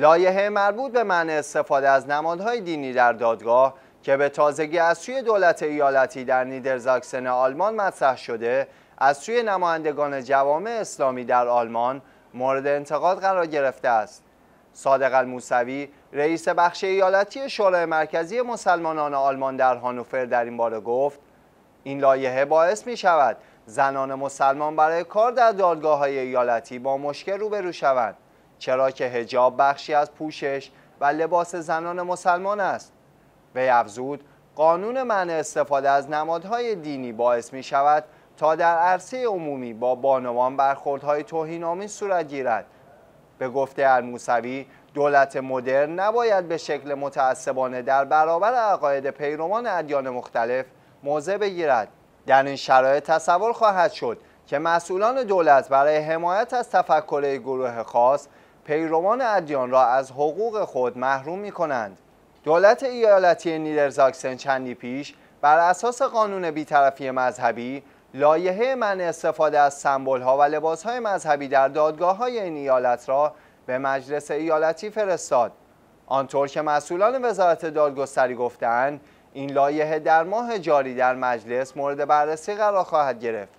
لایحه مربوط به منع استفاده از نمادهای دینی در دادگاه که به تازگی از سوی دولت ایالتی در نیدرزاکسن آلمان مطرح شده از سوی نمایندگان جوامع اسلامی در آلمان مورد انتقاد قرار گرفته است صادق الموسوی رئیس بخش ایالتی شورای مرکزی مسلمانان آلمان در هانوفر در این باره گفت این لایحه باعث می شود زنان مسلمان برای کار در دادگاه های ایالتی با مشکل روبرو شوند چرا که هجاب بخشی از پوشش و لباس زنان مسلمان است وی افزود قانون من استفاده از نمادهای دینی باعث می شود تا در عرصه عمومی با بانوان برخوردهای توهینآمیز صورت گیرد به گفته الموسوی دولت مدرن نباید به شکل متعصبانه در برابر عقاید پیروان ادیان مختلف موضع بگیرد در این شرایط تصور خواهد شد که مسئولان دولت برای حمایت از تفکر گروه خاص پیروان ادیان را از حقوق خود محروم می کنند. دولت ایالتی نیدرزاکسن چندی پیش بر اساس قانون بیطرفی مذهبی لایحه من استفاده از سمبول ها و لباس های مذهبی در دادگاه های این ایالت را به مجلس ایالتی فرستاد. آنطور که مسئولان وزارت دادگستری گفتند این لایحه در ماه جاری در مجلس مورد بررسی قرار خواهد گرفت.